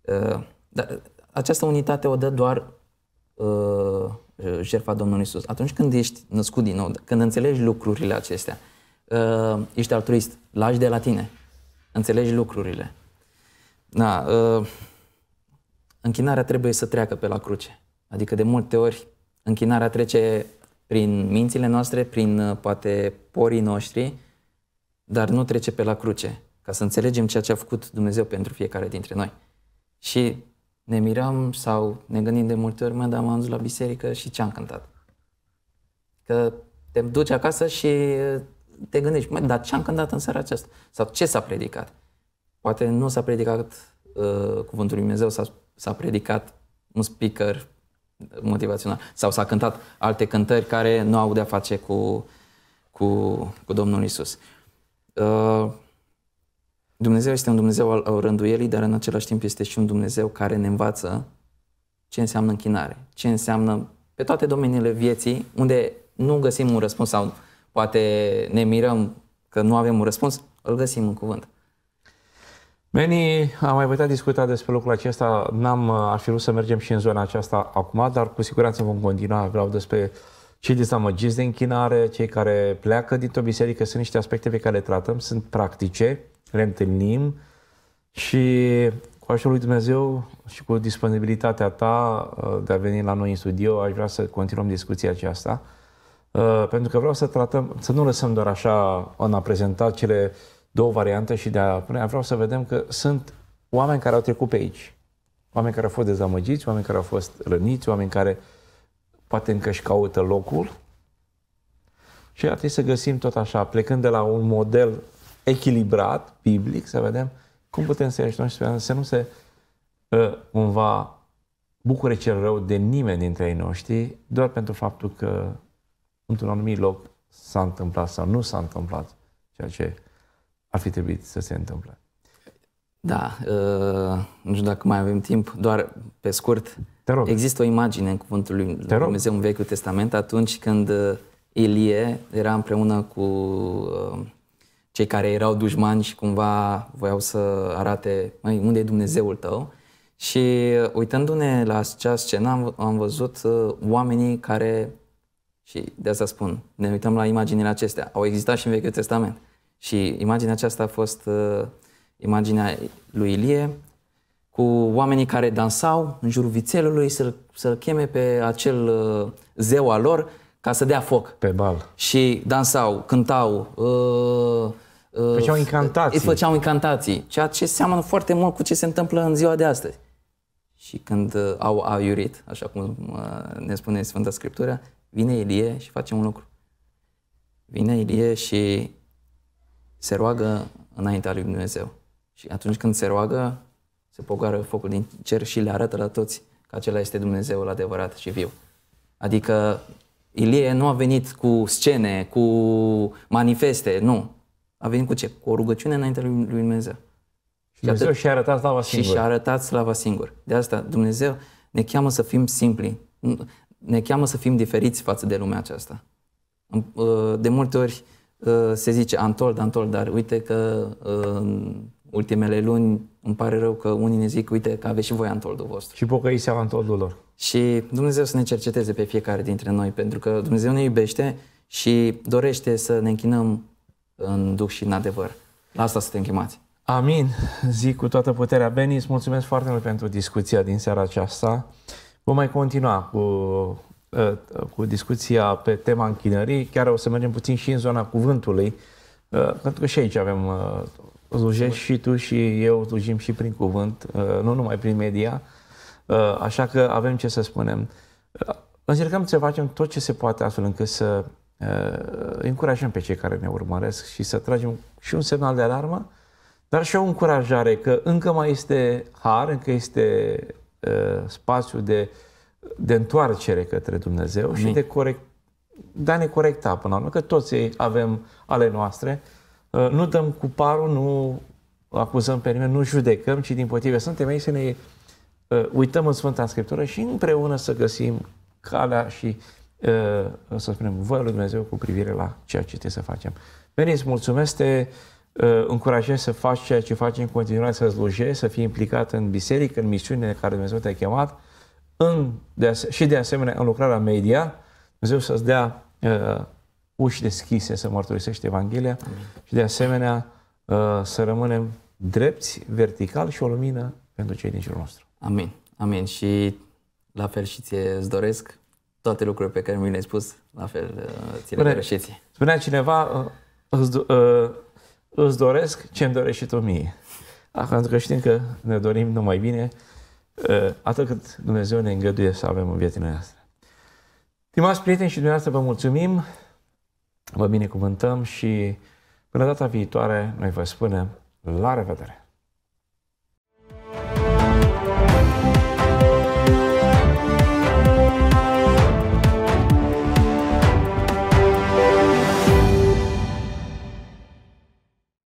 Uh, dar această unitate o dă doar uh, Uh, jertfa Domnului Isus. Atunci când ești născut din nou, când înțelegi lucrurile acestea, uh, ești altruist, lași de la tine, înțelegi lucrurile. Da, închinarea trebuie să treacă pe la cruce. Adică de multe ori închinarea trece prin mințile noastre, prin poate porii noștri, dar nu trece pe la cruce, ca să înțelegem ceea ce a făcut Dumnezeu pentru fiecare dintre noi. Și ne mirăm sau ne gândim de multe ori, mă, dar m-am dus la biserică și ce-am cântat. Că te duci acasă și uh, te gândești, mă, dar ce-am cântat în seara aceasta? Sau ce s-a predicat? Poate nu s-a predicat uh, Cuvântul Lui Dumnezeu, s-a, s-a predicat un speaker uh, motivațional sau s-a cântat alte cântări care nu au de-a face cu, cu, cu Domnul Isus. Uh, Dumnezeu este un Dumnezeu al rânduielii, dar în același timp este și un Dumnezeu care ne învață ce înseamnă închinare, ce înseamnă pe toate domeniile vieții, unde nu găsim un răspuns sau poate ne mirăm că nu avem un răspuns, îl găsim în cuvânt. Meni, am mai putea discuta despre lucrul acesta, n-am, ar fi vrut să mergem și în zona aceasta acum, dar cu siguranță vom continua, vreau despre cei dezamăgiți de închinare, cei care pleacă dintr-o biserică, sunt niște aspecte pe care le tratăm, sunt practice, reîntâlnim și cu ajutorul lui Dumnezeu și cu disponibilitatea ta uh, de a veni la noi în studio, aș vrea să continuăm discuția aceasta, uh, pentru că vreau să tratăm, să nu lăsăm doar așa în a prezenta cele două variante și de a pune, vreau să vedem că sunt oameni care au trecut pe aici, oameni care au fost dezamăgiți, oameni care au fost răniți, oameni care poate încă își caută locul și ar trebui să găsim tot așa, plecând de la un model echilibrat, biblic, să vedem cum putem să-i ajutăm și să nu se ă, cumva bucure cel rău de nimeni dintre ei noștri, doar pentru faptul că într-un anumit loc s-a întâmplat sau nu s-a întâmplat ceea ce ar fi trebuit să se întâmple. Da, uh, nu știu dacă mai avem timp, doar pe scurt, Te rog. există o imagine în Cuvântul lui Te rog. Dumnezeu în Vechiul Testament atunci când Ilie era împreună cu uh, cei care erau dușmani și cumva voiau să arate, măi, unde e Dumnezeul tău? Și uh, uitându-ne la acea scenă am, am văzut uh, oamenii care, și de asta spun, ne uităm la imaginile acestea, au existat și în Vechiul Testament. Și imaginea aceasta a fost uh, imaginea lui Ilie, cu oamenii care dansau în jurul vițelului să-l, să-l cheme pe acel uh, zeu al lor ca să dea foc. Pe bal. Și dansau, cântau, uh, uh, făceau incantații. Îi făceau incantații, ceea ce seamănă foarte mult cu ce se întâmplă în ziua de astăzi. Și când uh, au aiurit, așa cum uh, ne spune Sfânta Scriptură, vine Ilie și face un lucru. Vine Ilie și se roagă înaintea lui Dumnezeu. Și atunci când se roagă, se pogoară focul din cer și le arată la toți că acela este Dumnezeul adevărat și viu. Adică Ilie nu a venit cu scene, cu manifeste, nu. A venit cu ce? Cu o rugăciune înainte lui Dumnezeu. Și Dumnezeu atât... și-a arătat slava singur. Și a arătat slava singur. De asta Dumnezeu ne cheamă să fim simpli. Ne cheamă să fim diferiți față de lumea aceasta. Uh, de multe ori uh, se zice Antol, Antol, dar uite că uh, în ultimele luni îmi pare rău că unii ne zic, uite că aveți și voi Antoldul vostru. Și pocăiți seama Antoldul lor. Și Dumnezeu să ne cerceteze pe fiecare dintre noi, pentru că Dumnezeu ne iubește și dorește să ne închinăm în duc și în adevăr. La asta te închimați. Amin. Zic cu toată puterea. Beni, îți mulțumesc foarte mult pentru discuția din seara aceasta. Vom mai continua cu, ă, cu discuția pe tema închinării. Chiar o să mergem puțin și în zona cuvântului, ă, pentru că și aici avem slujești ă, și tu și eu slujim și prin cuvânt, nu numai prin media. Uh, așa că avem ce să spunem. Uh, încercăm să facem tot ce se poate astfel încât să uh, încurajăm pe cei care ne urmăresc și să tragem și un semnal de alarmă, dar și o încurajare că încă mai este har, încă este spațiu de, de întoarcere către Dumnezeu și de, corect, de a ne corecta până la urmă, că toți avem ale noastre. Nu dăm cu parul, nu acuzăm pe nimeni, nu judecăm, ci din potrivă suntem aici să ne Uh, uităm în Sfânta Scriptură și împreună să găsim calea și, uh, să spunem, voia lui Dumnezeu cu privire la ceea ce trebuie să facem. Veniți, mulțumesc, te uh, încurajez să faci ceea ce faci în continuare, să slujești, să fii implicat în biserică, în misiunile care Dumnezeu te-a chemat, în, de ase- și de asemenea în lucrarea media, Dumnezeu să-ți dea uh, uși deschise să mărturisești Evanghelia Amin. și de asemenea uh, să rămânem drepți, vertical și o lumină pentru cei din jurul nostru. Amin, amin. Și la fel și ție îți doresc toate lucrurile pe care mi le-ai spus, la fel uh, ți le doresc și ție. Spunea cineva, uh, îți, uh, îți doresc ce îmi dorești și tu mie. Ah, pentru că știm că ne dorim numai bine, atât cât Dumnezeu ne îngăduie să avem în viața noastră. Stimați prieteni și dumneavoastră, vă mulțumim, vă binecuvântăm și până data viitoare noi vă spunem la revedere!